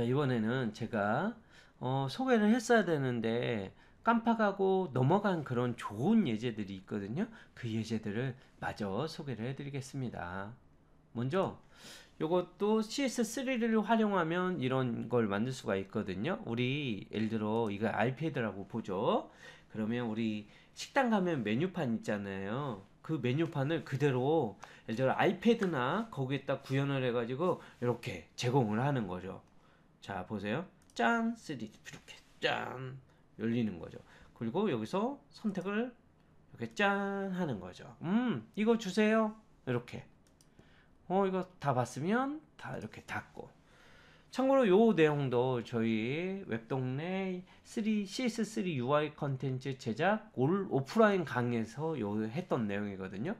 자 이번에는 제가 어, 소개를 했어야 되는데 깜빡하고 넘어간 그런 좋은 예제들이 있거든요. 그 예제들을 마저 소개를 해드리겠습니다. 먼저 이것도 CS3를 활용하면 이런 걸 만들 수가 있거든요. 우리 예를 들어 이거 알패드라고 보죠. 그러면 우리 식당 가면 메뉴판 있잖아요. 그 메뉴판을 그대로 예를 들어 아이패드나 거기에다 구현을 해가지고 이렇게 제공을 하는 거죠. 자 보세요 짠 3D 이렇게 짠 열리는 거죠 그리고 여기서 선택을 이렇게 짠 하는 거죠 음 이거 주세요 이렇게 어 이거 다 봤으면 다 이렇게 닫고 참고로 요 내용도 저희 웹동네 3, CS3 UI 컨텐츠 제작 올 오프라인 강의에서 요 했던 내용이거든요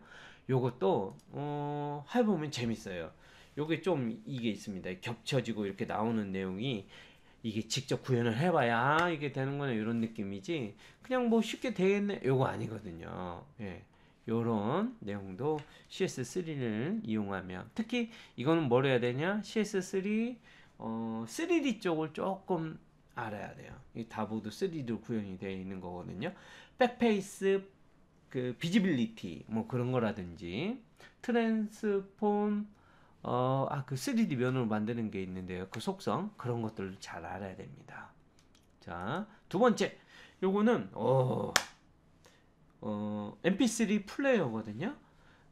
요것도 어 해보면 재밌어요 요게 좀 이게 있습니다. 겹쳐지고 이렇게 나오는 내용이 이게 직접 구현을 해봐야 이게 되는 거냐 이런 느낌이지 그냥 뭐 쉽게 되겠네 요거 아니거든요. 예. 요런 내용도 CS3를 이용하면 특히 이거는 뭘 해야 되냐 CS3 어, 3D 쪽을 조금 알아야 돼요. 이다보드 3D로 구현이 되어 있는 거거든요. 백페이스 그 비지빌리티 뭐 그런 거라든지 트랜스폼 어, 아, 그 3D 면으로 만드는 게 있는데요. 그 속성, 그런 것들을 잘 알아야 됩니다. 자, 두 번째. 요거는, 어, 어, mp3 플레이어거든요.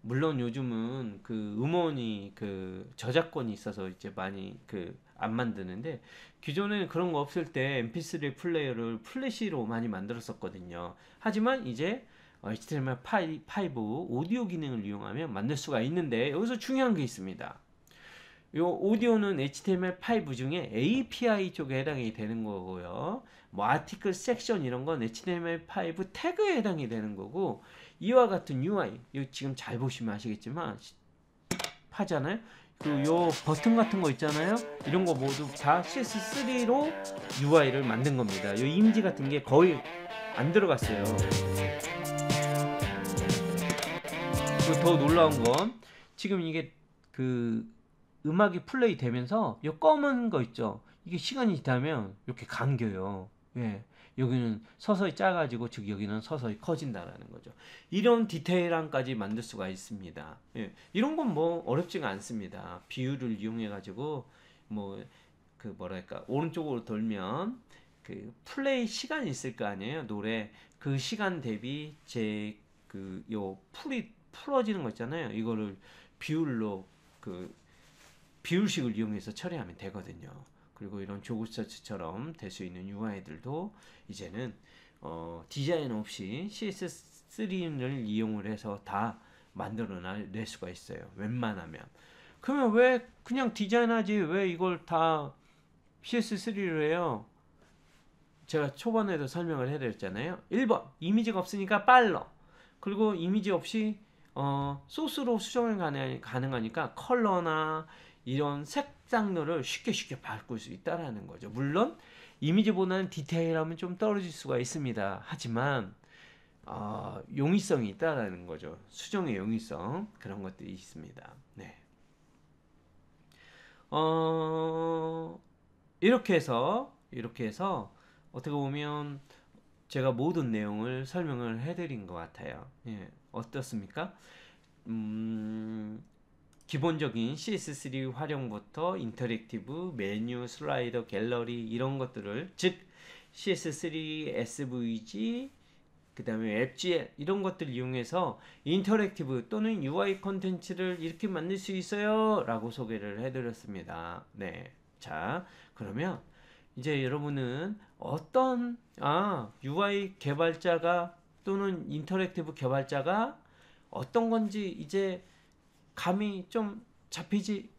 물론 요즘은 그 음원이 그 저작권이 있어서 이제 많이 그 안 만드는데 기존에는 그런 거 없을 때 mp3 플레이어를 플래시로 많이 만들었었거든요. 하지만 이제 어, HTML5 오디오 기능을 이용하면 만들 수가 있는데 여기서 중요한 게 있습니다. 요 오디오는 HTML5 중에 API 쪽에 해당이 되는 거고요. 뭐 아티클 섹션 이런 건 HTML5 태그에 해당이 되는 거고 이와 같은 UI 이 지금 잘 보시면 아시겠지만 파잖아요. 그요 버튼 같은 거 있잖아요. 이런 거 모두 다 CS3로 UI를 만든 겁니다. 요 임지 같은 게 거의 안 들어갔어요. 그리고 더 놀라운 건 지금 이게 그 음악이 플레이 되면서 이 검은 거 있죠. 이게 시간이 지나면 이렇게 감겨요. 예. 여기는 서서히 작아지고 즉 여기는 서서히 커진다라는 거죠. 이런 디테일함까지 만들 수가 있습니다. 예. 이런 건 뭐 어렵지가 않습니다. 비율을 이용해 가지고 뭐 그 뭐랄까 오른쪽으로 돌면 그 플레이 시간이 있을 거 아니에요 노래 그 시간 대비 제 그 요 풀이 풀어지는 거 있잖아요. 이거를 비율로 그 비율식을 이용해서 처리하면 되거든요. 그리고 이런 조그 서치처럼 될 수 있는 UI들도 이제는 어, 디자인 없이 CS3를 이용을 해서 다 만들어 낼 수가 있어요. 웬만하면. 그러면 왜 그냥 디자인하지 왜 이걸 다 CS3로 해요? 제가 초반에도 설명을 해드렸잖아요. 1번 이미지가 없으니까 빨러 그리고 이미지 없이 어, 소스로 수정이 가능, 하니까 컬러나 이런 색 장르를 쉽게 쉽게 바꿀 수 있다라는 거죠. 물론 이미지보다는 디테일하면 좀 떨어질 수가 있습니다. 하지만 어, 용이성이 있다라는 거죠. 수정의 용이성 그런 것들이 있습니다. 네. 어, 이렇게 해서 이렇게 해서 어떻게 보면 제가 모든 내용을 설명을 해드린 것 같아요. 예. 어떻습니까? 음, 기본적인 CS3 활용부터 인터랙티브, 메뉴, 슬라이더, 갤러리 이런 것들을 즉 CS3, SVG, 그 다음에 WebGL 이런 것들 이용해서 인터랙티브 또는 UI 콘텐츠를 이렇게 만들 수 있어요 라고 소개를 해드렸습니다 네, 자 그러면 이제 여러분은 어떤 아 UI 개발자가 또는 인터랙티브 개발자가 어떤 건지 이제 감이 좀 잡히지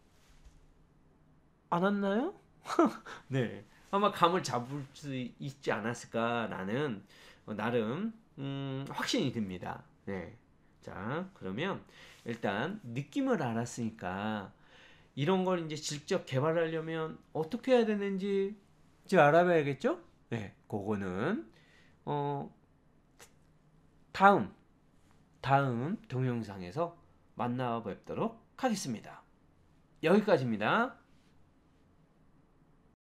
않았나요? 네. 아마 감을 잡을 수 있지 않았을까라는 어, 나름 음, 확신이 듭니다. 네. 자, 그러면 일단 느낌을 알았으니까 이런 걸 이제 직접 개발하려면 어떻게 해야 되는지 알아봐야겠죠? 네, 그거는 어 다음 다음 동영상에서 만나 뵙도록 하겠습니다. 여기까지입니다.